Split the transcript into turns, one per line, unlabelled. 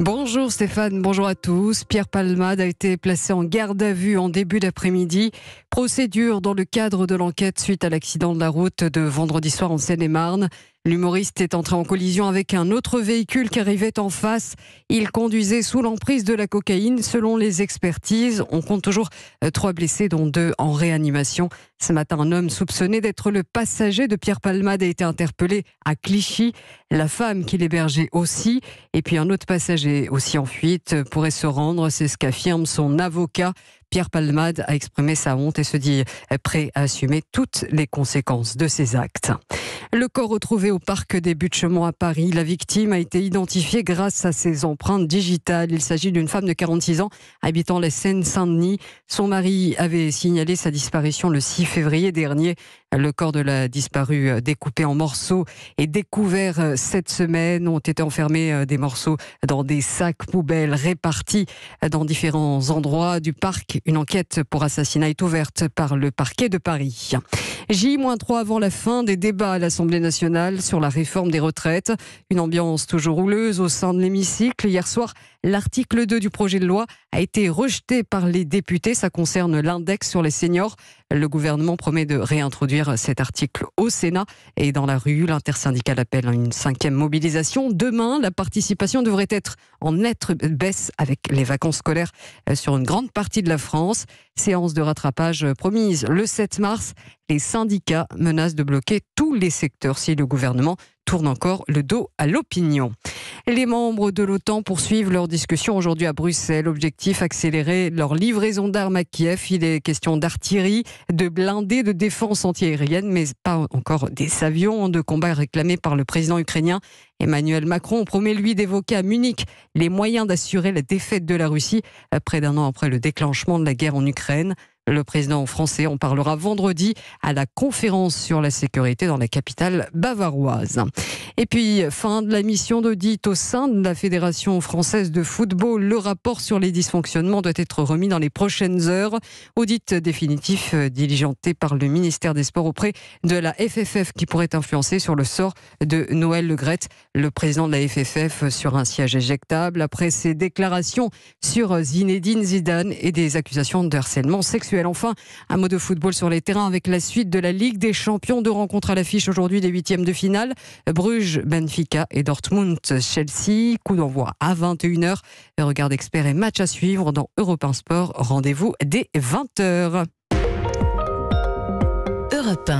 Bonjour Stéphane, bonjour à tous. Pierre Palmade a été placé en garde à vue en début d'après-midi. Procédure dans le cadre de l'enquête suite à l'accident de la route de vendredi soir en Seine-et-Marne. L'humoriste est entré en collision avec un autre véhicule qui arrivait en face. Il conduisait sous l'emprise de la cocaïne. Selon les expertises, on compte toujours euh, trois blessés, dont deux en réanimation. Ce matin, un homme soupçonné d'être le passager de Pierre Palmade a été interpellé à Clichy. La femme qui l'hébergeait aussi. Et puis un autre passager aussi en fuite pourrait se rendre. C'est ce qu'affirme son avocat. Pierre Palmade a exprimé sa honte et se dit prêt à assumer toutes les conséquences de ses actes. Le corps retrouvé au parc des buttes à Paris, la victime a été identifiée grâce à ses empreintes digitales. Il s'agit d'une femme de 46 ans habitant la Seine-Saint-Denis. Son mari avait signalé sa disparition le 6 février dernier. Le corps de la disparue, euh, découpé en morceaux et découvert euh, cette semaine, ont été enfermés euh, des morceaux dans des sacs poubelles répartis dans différents endroits du parc. Une enquête pour assassinat est ouverte par le parquet de Paris. J-3 avant la fin des débats à l'Assemblée nationale sur la réforme des retraites. Une ambiance toujours houleuse au sein de l'hémicycle. Hier soir, l'article 2 du projet de loi a été rejeté par les députés. Ça concerne l'index sur les seniors. Le gouvernement promet de réintroduire cet article au Sénat et dans la rue, l'intersyndicale appelle à une cinquième mobilisation. Demain, la participation devrait être en nette baisse avec les vacances scolaires euh, sur une grande partie de la France. Séance de rattrapage euh, promise le 7 mars. Les syndicats menacent de bloquer tous les secteurs si le gouvernement tourne encore le dos à l'opinion. Les membres de l'OTAN poursuivent leur discussion aujourd'hui à Bruxelles. Objectif accélérer leur livraison d'armes à Kiev. Il est question d'artillerie, de blindés, de défense antiaérienne, mais pas encore des avions de combat réclamés par le président ukrainien Emmanuel Macron promet lui d'évoquer à Munich les moyens d'assurer la défaite de la Russie près d'un an après le déclenchement de la guerre en Ukraine. Le président français en parlera vendredi à la conférence sur la sécurité dans la capitale bavaroise. Et puis, fin de la mission d'audit au sein de la Fédération française de football. Le rapport sur les dysfonctionnements doit être remis dans les prochaines heures. Audit définitif euh, diligenté par le ministère des Sports auprès de la FFF qui pourrait influencer sur le sort de Noël Le le président de la FFF sur un siège éjectable après ses déclarations sur Zinedine Zidane et des accusations de harcèlement sexuel. Enfin, un mot de football sur les terrains avec la suite de la Ligue des Champions. de rencontre à l'affiche aujourd'hui des huitièmes de finale. Bruges, Benfica et Dortmund, Chelsea. Coup d'envoi à 21h. Regarde expert et match à suivre dans Europe Sport. Rendez-vous dès 20h. Europe